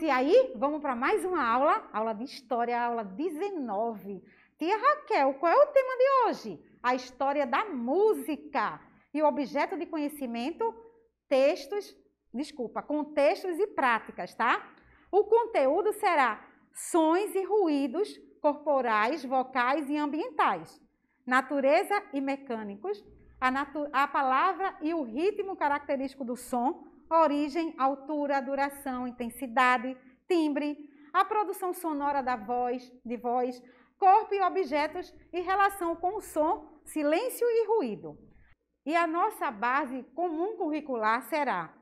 e aí vamos para mais uma aula, aula de história, aula 19. Tia Raquel, qual é o tema de hoje? A história da música. E o objeto de conhecimento, textos, desculpa, contextos e práticas, tá? O conteúdo será sons e ruídos corporais, vocais e ambientais, natureza e mecânicos, a, natu a palavra e o ritmo característico do som, origem, altura, duração, intensidade, timbre, a produção sonora da voz, de voz, corpo e objetos e relação com o som, silêncio e ruído. E a nossa base comum curricular será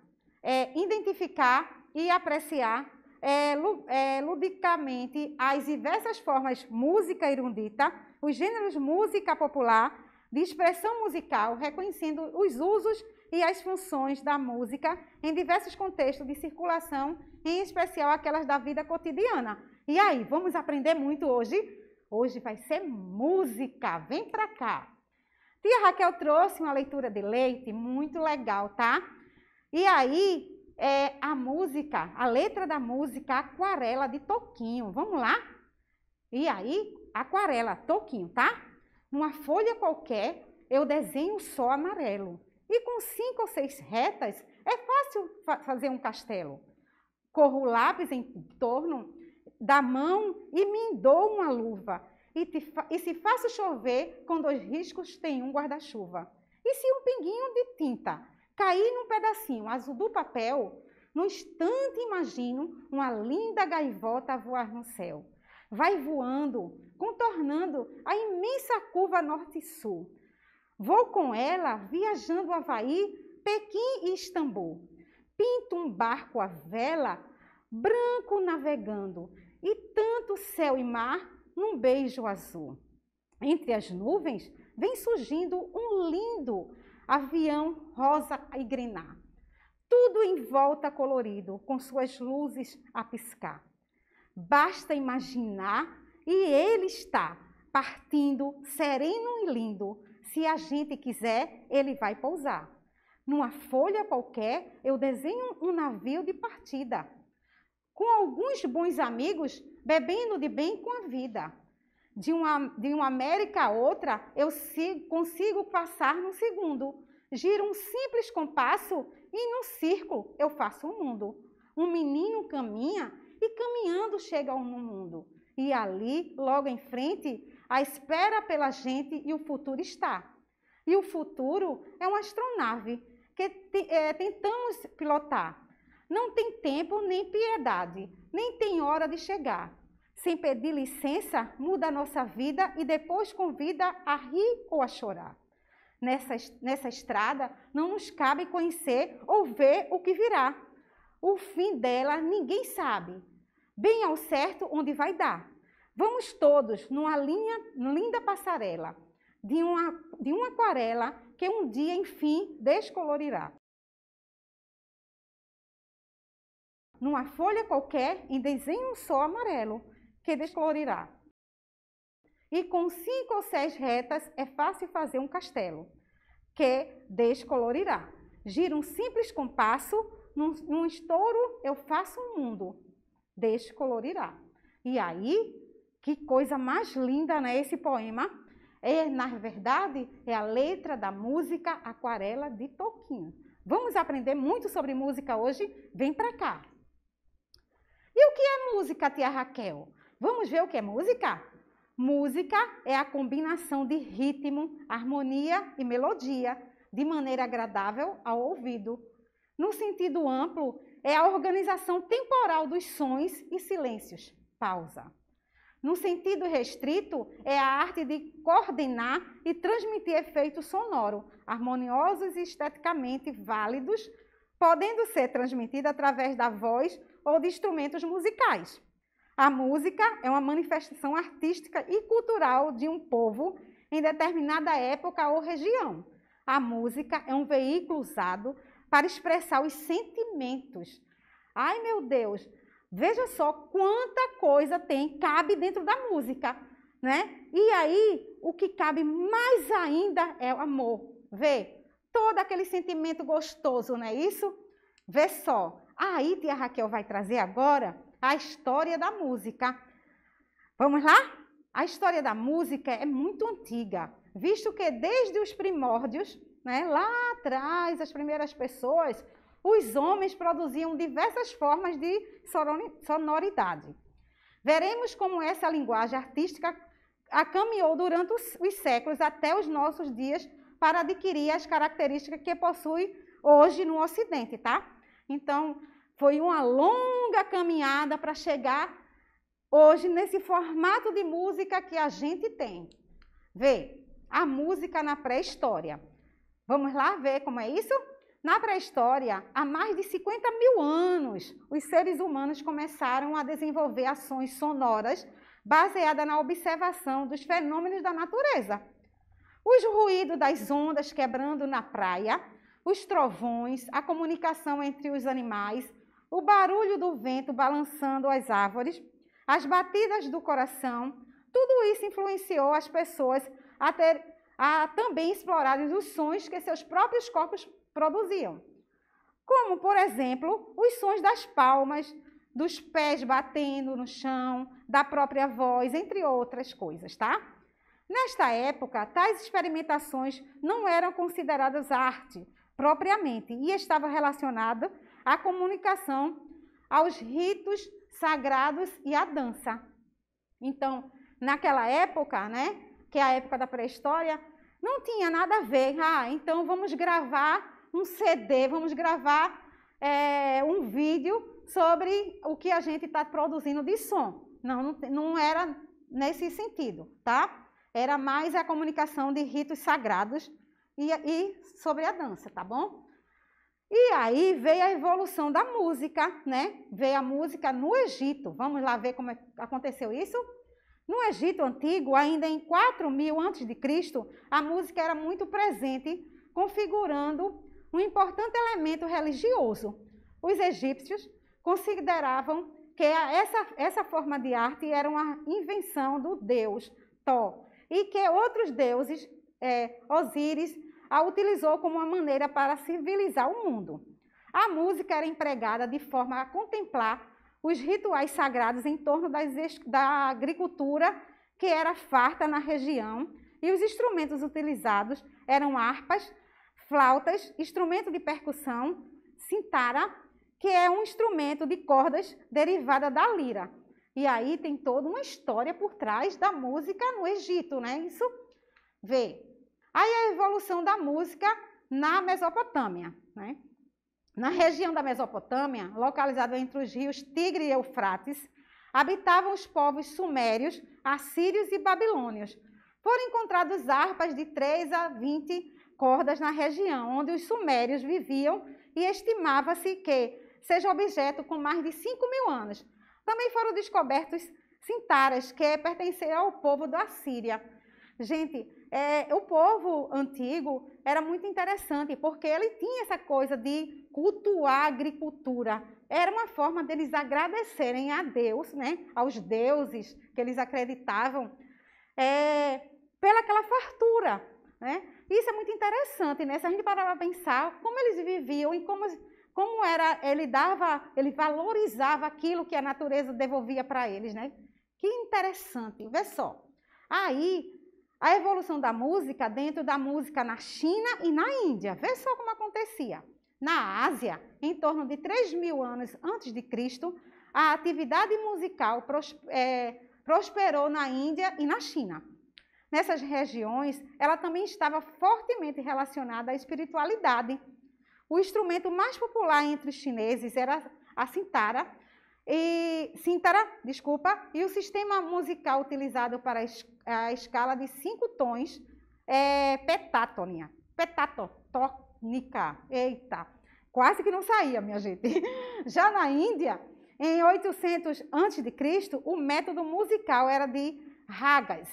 é, identificar e apreciar é, é, ludicamente as diversas formas música erudita, os gêneros música popular, de expressão musical, reconhecendo os usos e as funções da música em diversos contextos de circulação, em especial aquelas da vida cotidiana. E aí, vamos aprender muito hoje? Hoje vai ser música. Vem pra cá. Tia Raquel trouxe uma leitura de leite muito legal, tá? E aí, é, a música, a letra da música Aquarela de Toquinho. Vamos lá? E aí, aquarela, toquinho, tá? Numa folha qualquer, eu desenho só amarelo. E com cinco ou seis retas, é fácil fa fazer um castelo. Corro o lápis em torno da mão e me dou uma luva. E, e se faço chover, com dois riscos tem um guarda-chuva. E se um pinguinho de tinta cair num pedacinho azul do papel, no instante imagino uma linda gaivota voar no céu. Vai voando, contornando a imensa curva norte-sul. Vou com ela viajando Havaí, Pequim e Istambul. Pinto um barco à vela, branco navegando, e tanto céu e mar num beijo azul. Entre as nuvens vem surgindo um lindo avião rosa e grená. Tudo em volta colorido, com suas luzes a piscar. Basta imaginar e ele está partindo sereno e lindo se a gente quiser, ele vai pousar. Numa folha qualquer, eu desenho um navio de partida. Com alguns bons amigos, bebendo de bem com a vida. De uma, de uma América a outra, eu sigo, consigo passar num segundo. Giro um simples compasso e num círculo eu faço o um mundo. Um menino caminha e caminhando chega ao mundo. E ali, logo em frente, a espera pela gente e o futuro está. E o futuro é uma astronave que é, tentamos pilotar. Não tem tempo nem piedade, nem tem hora de chegar. Sem pedir licença, muda a nossa vida e depois convida a rir ou a chorar. Nessa, nessa estrada, não nos cabe conhecer ou ver o que virá. O fim dela ninguém sabe, bem ao certo onde vai dar. Vamos todos numa linha, linda passarela de uma, de uma aquarela que um dia, enfim, descolorirá. Numa folha qualquer e desenhe um só amarelo que descolorirá. E com cinco ou seis retas é fácil fazer um castelo que descolorirá. Gira um simples compasso, num, num estouro eu faço um mundo, descolorirá. E aí que coisa mais linda, né? Esse poema é, na verdade, é a letra da música Aquarela de Tolkien. Vamos aprender muito sobre música hoje? Vem para cá! E o que é música, tia Raquel? Vamos ver o que é música? Música é a combinação de ritmo, harmonia e melodia de maneira agradável ao ouvido. No sentido amplo, é a organização temporal dos sons e silêncios. Pausa. No sentido restrito, é a arte de coordenar e transmitir efeitos sonoros, harmoniosos e esteticamente válidos, podendo ser transmitida através da voz ou de instrumentos musicais. A música é uma manifestação artística e cultural de um povo em determinada época ou região. A música é um veículo usado para expressar os sentimentos. Ai meu Deus, Veja só quanta coisa tem, cabe dentro da música, né? E aí, o que cabe mais ainda é o amor. Vê, todo aquele sentimento gostoso, não é isso? Vê só. Aí, tia Raquel vai trazer agora a história da música. Vamos lá? A história da música é muito antiga, visto que desde os primórdios, né, lá atrás, as primeiras pessoas os homens produziam diversas formas de sonoridade. Veremos como essa linguagem artística acaminhou durante os séculos até os nossos dias para adquirir as características que possui hoje no Ocidente, tá? Então, foi uma longa caminhada para chegar hoje nesse formato de música que a gente tem. Vê, a música na pré-história. Vamos lá ver como é isso? Na pré-história, há mais de 50 mil anos, os seres humanos começaram a desenvolver ações sonoras baseadas na observação dos fenômenos da natureza. Os ruídos das ondas quebrando na praia, os trovões, a comunicação entre os animais, o barulho do vento balançando as árvores, as batidas do coração, tudo isso influenciou as pessoas a, ter, a também explorarem os sons que seus próprios corpos produziam. Como, por exemplo, os sons das palmas, dos pés batendo no chão, da própria voz, entre outras coisas, tá? Nesta época, tais experimentações não eram consideradas arte propriamente e estava relacionada à comunicação, aos ritos sagrados e à dança. Então, naquela época, né, que é a época da pré-história, não tinha nada a ver. Ah, então vamos gravar um CD, vamos gravar é, um vídeo sobre o que a gente está produzindo de som. Não, não, não era nesse sentido, tá? Era mais a comunicação de ritos sagrados e, e sobre a dança, tá bom? E aí veio a evolução da música, né? Veio a música no Egito. Vamos lá ver como é aconteceu isso? No Egito Antigo, ainda em 4000 a.C., a música era muito presente, configurando um importante elemento religioso. Os egípcios consideravam que essa, essa forma de arte era uma invenção do deus Tó e que outros deuses, é, Osíris, a utilizou como uma maneira para civilizar o mundo. A música era empregada de forma a contemplar os rituais sagrados em torno das, da agricultura que era farta na região e os instrumentos utilizados eram harpas, flautas, instrumento de percussão, cintara, que é um instrumento de cordas derivada da lira. E aí tem toda uma história por trás da música no Egito, né? Isso vê. Aí a evolução da música na Mesopotâmia, né? Na região da Mesopotâmia, localizada entre os rios Tigre e Eufrates, habitavam os povos sumérios, assírios e babilônios. Foram encontrados harpas de 3 a 20 cordas na região onde os sumérios viviam e estimava-se que seja objeto com mais de 5 mil anos. Também foram descobertos cintaras, que pertenceram ao povo da Síria. Gente, é, o povo antigo era muito interessante, porque ele tinha essa coisa de cultuar a agricultura. Era uma forma deles agradecerem a Deus, né, aos deuses que eles acreditavam, é, pelaquela fartura. Né? Isso é muito interessante, né? Se a gente parar para pensar como eles viviam e como, como era, ele dava, ele valorizava aquilo que a natureza devolvia para eles, né? Que interessante, vê só. Aí, a evolução da música dentro da música na China e na Índia, vê só como acontecia. Na Ásia, em torno de 3 mil anos antes de Cristo, a atividade musical eh, prosperou na Índia e na China nessas regiões, ela também estava fortemente relacionada à espiritualidade. O instrumento mais popular entre os chineses era a cintara, e cintara, desculpa, e o sistema musical utilizado para a escala de cinco tons é petatonia, petatotônica. Eita, quase que não saía, minha gente. Já na Índia, em 800 a.C., o método musical era de ragas,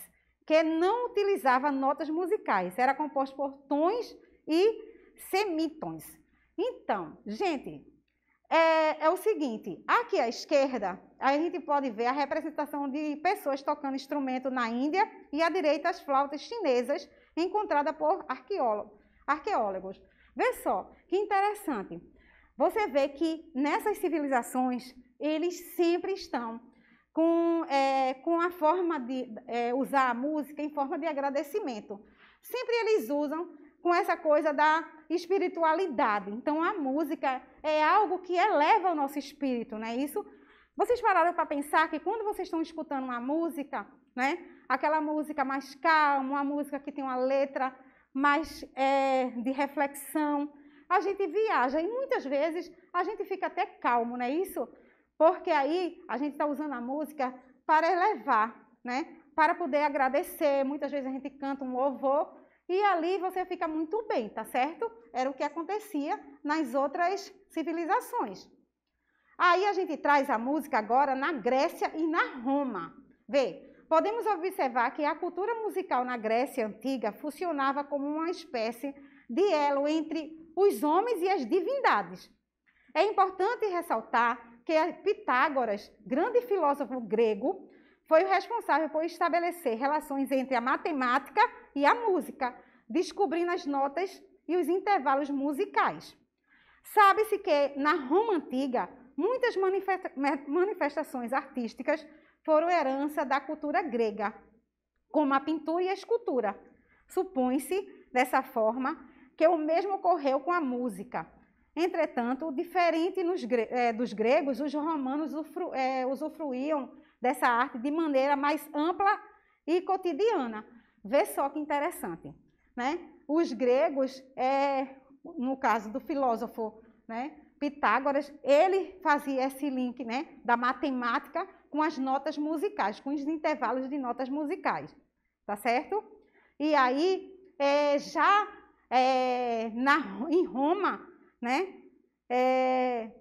que não utilizava notas musicais, era composto por tons e semitons. Então, gente, é, é, o seguinte: aqui à esquerda, a gente pode ver a representação de pessoas tocando instrumento na Índia e à direita as flautas chinesas encontrada por arqueólogos. Vê só, que interessante. Você vê que nessas civilizações eles sempre estão com, é, com a forma de é, usar a música em forma de agradecimento. Sempre eles usam com essa coisa da espiritualidade. Então, a música é algo que eleva o nosso espírito, não é isso? Vocês pararam para pensar que quando vocês estão escutando uma música, né? Aquela música mais calma, uma música que tem uma letra mais é, de reflexão, a gente viaja e muitas vezes a gente fica até calmo, não é isso? Porque aí a gente está usando a música para elevar, né? Para poder agradecer. Muitas vezes a gente canta um louvor e ali você fica muito bem, tá certo? Era o que acontecia nas outras civilizações. Aí a gente traz a música agora na Grécia e na Roma. Vê, podemos observar que a cultura musical na Grécia antiga funcionava como uma espécie de elo entre os homens e as divindades. É importante ressaltar que Pitágoras, grande filósofo grego, foi o responsável por estabelecer relações entre a matemática e a música, descobrindo as notas e os intervalos musicais. Sabe-se que, na Roma Antiga, muitas manifestações artísticas foram herança da cultura grega, como a pintura e a escultura. Supõe-se, dessa forma, que o mesmo ocorreu com a música. Entretanto, diferente nos, é, dos gregos, os romanos usufru, é, usufruíam dessa arte de maneira mais ampla e cotidiana. Vê só que interessante. Né? Os gregos, é, no caso do filósofo né, Pitágoras, ele fazia esse link né, da matemática com as notas musicais, com os intervalos de notas musicais, tá certo? E aí, é, já é, na, em Roma, né? É,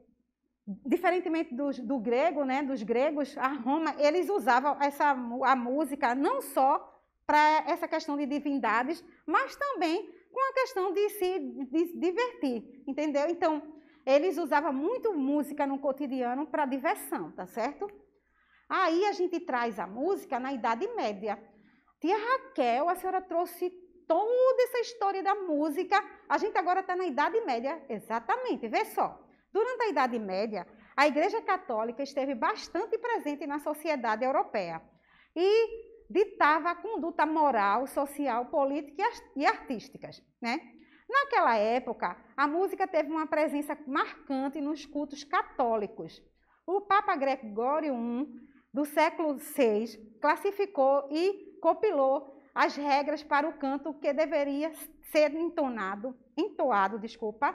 diferentemente do grego, né? Dos gregos, a Roma eles usavam essa a música não só para essa questão de divindades, mas também com a questão de se de divertir, entendeu? Então, eles usavam muito música no cotidiano para diversão, tá certo? Aí a gente traz a música na Idade Média. Tia Raquel, a senhora trouxe toda essa história da música, a gente agora está na Idade Média, exatamente, vê só. Durante a Idade Média, a Igreja Católica esteve bastante presente na sociedade europeia e ditava a conduta moral, social, política e artísticas, né? Naquela época, a música teve uma presença marcante nos cultos católicos. O Papa Gregório I, do século VI, classificou e compilou as regras para o canto que deveria ser entonado, entoado, desculpa,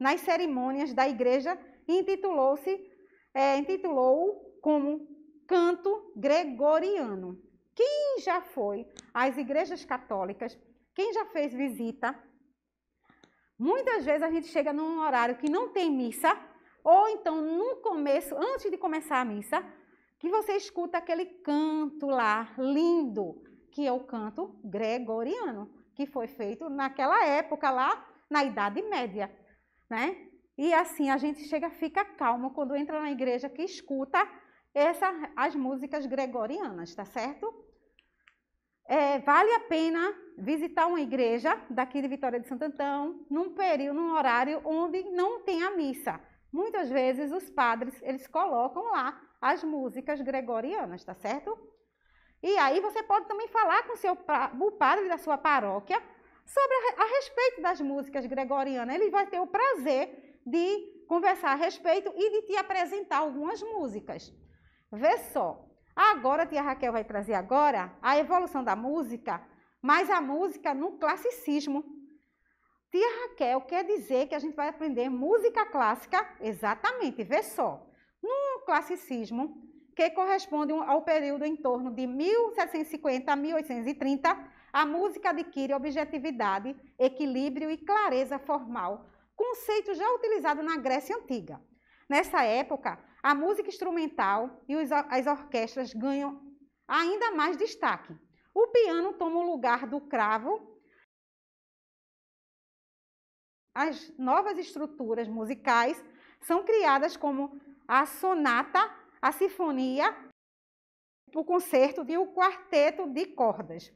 nas cerimônias da igreja e intitulou-se é, intitulou como canto gregoriano. Quem já foi às igrejas católicas, quem já fez visita, muitas vezes a gente chega num horário que não tem missa, ou então no começo, antes de começar a missa, que você escuta aquele canto lá lindo, que é o canto gregoriano, que foi feito naquela época lá na Idade Média, né? E assim a gente chega, fica calmo quando entra na igreja que escuta essa, as músicas gregorianas, tá certo? É, vale a pena visitar uma igreja daqui de Vitória de Santo Antão num período, num horário onde não tem a missa. Muitas vezes os padres, eles colocam lá as músicas gregorianas, tá certo? E aí você pode também falar com seu, o padre da sua paróquia sobre a, a respeito das músicas gregorianas. Ele vai ter o prazer de conversar a respeito e de te apresentar algumas músicas. Vê só. Agora a tia Raquel vai trazer agora a evolução da música, mas a música no classicismo. Tia Raquel quer dizer que a gente vai aprender música clássica, exatamente, vê só. No classicismo, que corresponde ao período em torno de 1750 a 1830, a música adquire objetividade, equilíbrio e clareza formal, conceito já utilizado na Grécia Antiga. Nessa época, a música instrumental e as orquestras ganham ainda mais destaque. O piano toma o lugar do cravo. As novas estruturas musicais são criadas como a sonata a sinfonia, o concerto e o quarteto de cordas.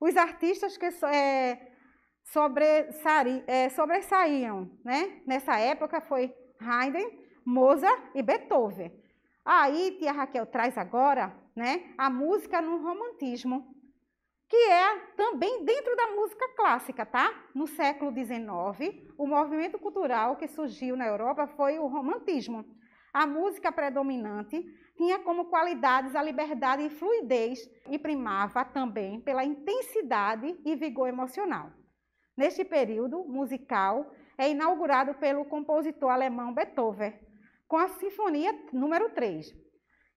Os artistas que é, sobressari, é, sobressaíam né? nessa época foi Haydn, Mozart e Beethoven. Aí, tia Raquel traz agora né, a música no romantismo, que é também dentro da música clássica, tá? No século XIX, o movimento cultural que surgiu na Europa foi o romantismo. A música predominante tinha como qualidades a liberdade e fluidez e primava também pela intensidade e vigor emocional. Neste período musical, é inaugurado pelo compositor alemão Beethoven, com a Sinfonia número 3,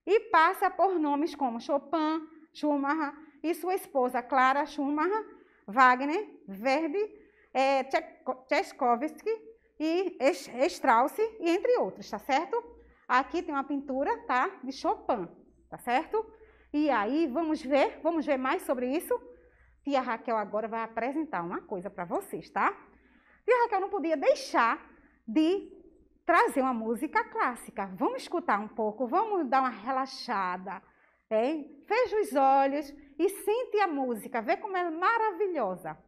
e passa por nomes como Chopin, Schumacher e sua esposa Clara Schumacher, Wagner, Verdi, é, Tchaikovsky e Strauss, e entre outros, tá certo? Aqui tem uma pintura, tá? De Chopin, tá certo? E aí, vamos ver, vamos ver mais sobre isso? Tia Raquel agora vai apresentar uma coisa para vocês, tá? Tia Raquel não podia deixar de trazer uma música clássica. Vamos escutar um pouco, vamos dar uma relaxada. Hein? Feche os olhos e sente a música, vê como é maravilhosa.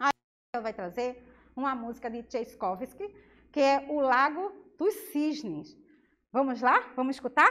A Raquel vai trazer uma música de Tchaikovsky, que é O Lago dos Cisnes. Vamos lá? Vamos escutar?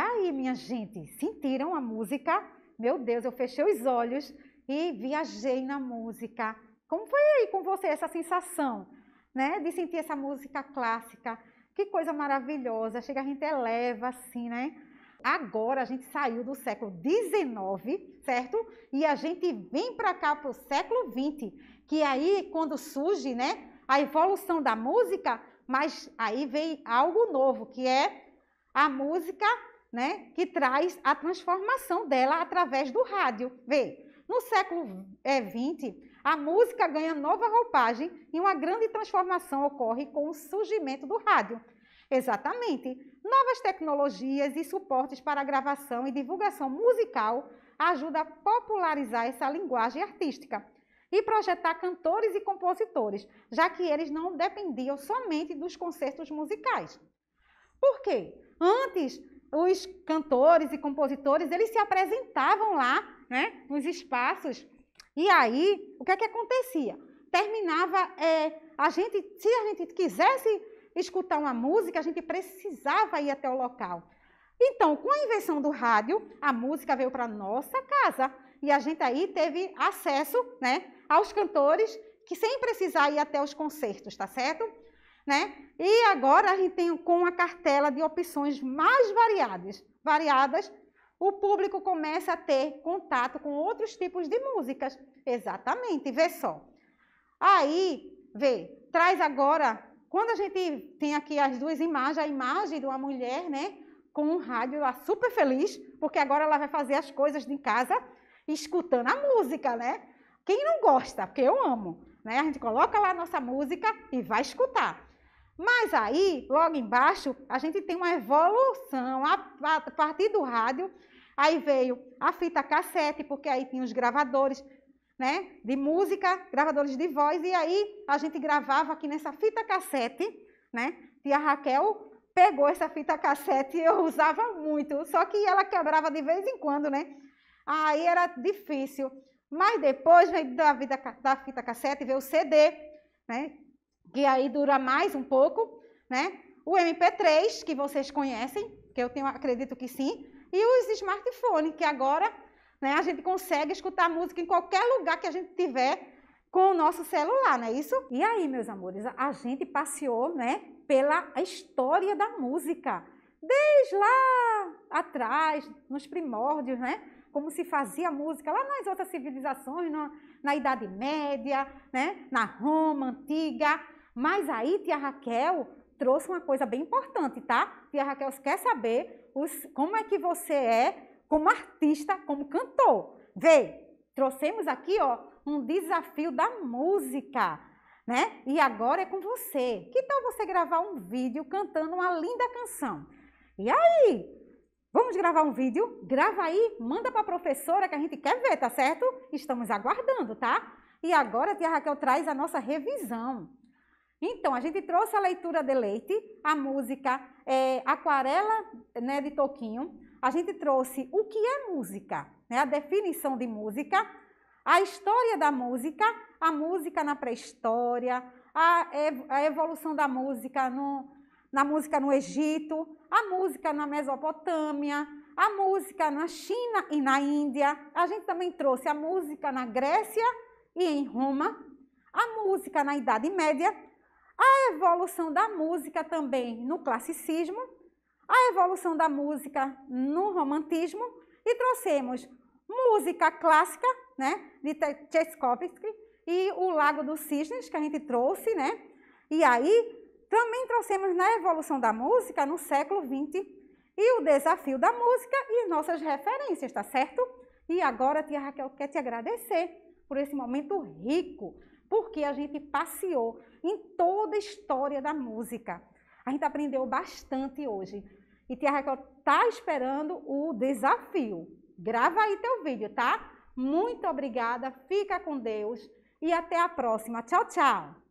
aí, minha gente, sentiram a música? Meu Deus, eu fechei os olhos e viajei na música. Como foi aí com você essa sensação, né? De sentir essa música clássica. Que coisa maravilhosa. Chega, a gente eleva assim, né? Agora a gente saiu do século XIX, certo? E a gente vem para cá para o século XX, que é aí quando surge, né? A evolução da música, mas aí vem algo novo, que é a música né, que traz a transformação dela através do rádio. Vê, no século XX, é, a música ganha nova roupagem e uma grande transformação ocorre com o surgimento do rádio. Exatamente, novas tecnologias e suportes para gravação e divulgação musical ajudam a popularizar essa linguagem artística e projetar cantores e compositores, já que eles não dependiam somente dos concertos musicais. Por quê? Antes, os cantores e compositores, eles se apresentavam lá, né, nos espaços. E aí, o que é que acontecia? Terminava, é, a gente, se a gente quisesse escutar uma música, a gente precisava ir até o local. Então, com a invenção do rádio, a música veio para nossa casa e a gente aí teve acesso, né, aos cantores que sem precisar ir até os concertos, tá certo? né? E agora a gente tem com a cartela de opções mais variadas, variadas, o público começa a ter contato com outros tipos de músicas. Exatamente, vê só. Aí, vê, traz agora, quando a gente tem aqui as duas imagens, a imagem de uma mulher, né, com um rádio lá super feliz, porque agora ela vai fazer as coisas de casa escutando a música, né? Quem não gosta, porque eu amo, né? A gente coloca lá a nossa música e vai escutar. Mas aí, logo embaixo, a gente tem uma evolução. A, partir do rádio, aí veio a fita cassete, porque aí tinha os gravadores né, de música, gravadores de voz, e aí a gente gravava aqui nessa fita cassete, né? Tia Raquel pegou essa fita cassete e eu usava muito, só que ela quebrava de vez em quando, né? Aí era difícil. Mas depois veio da, vida, da fita cassete, veio o CD, né? que aí dura mais um pouco, né? O MP3, que vocês conhecem, que eu tenho, acredito que sim, e os smartphones, que agora né, a gente consegue escutar música em qualquer lugar que a gente tiver com o nosso celular, não é isso? E aí, meus amores, a gente passeou, né, pela história da música, desde lá atrás, nos primórdios, né? Como se fazia música lá nas outras civilizações, na, na Idade Média, né? Na Roma antiga, mas aí, tia Raquel trouxe uma coisa bem importante, tá? Tia Raquel quer saber os, como é que você é como artista, como cantor. Vê, trouxemos aqui, ó, um desafio da música, né? E agora é com você. Que tal você gravar um vídeo cantando uma linda canção? E aí, Vamos gravar um vídeo? Grava aí, manda para a professora que a gente quer ver, tá certo? Estamos aguardando, tá? E agora a tia Raquel traz a nossa revisão. Então, a gente trouxe a leitura de leite, a música é, Aquarela né, de Toquinho, a gente trouxe o que é música, né, a definição de música, a história da música, a música na pré-história, a, evolução da música no, na música no Egito, a música na Mesopotâmia, a música na China e na Índia. A gente também trouxe a música na Grécia e em Roma, a música na Idade Média a evolução da música também no classicismo, a evolução da música no romantismo e trouxemos música clássica, né, de Tchaikovsky e o Lago dos Cisnes que a gente trouxe, né? E aí também trouxemos na evolução da música no século XX e o desafio da música e nossas referências, tá certo? E agora, tia Raquel quer te agradecer por esse momento rico, porque a gente passeou em toda a história da música. A gente aprendeu bastante hoje. E Tia Raquel está esperando o desafio. Grava aí teu vídeo, tá? Muito obrigada, fica com Deus e até a próxima. Tchau, tchau!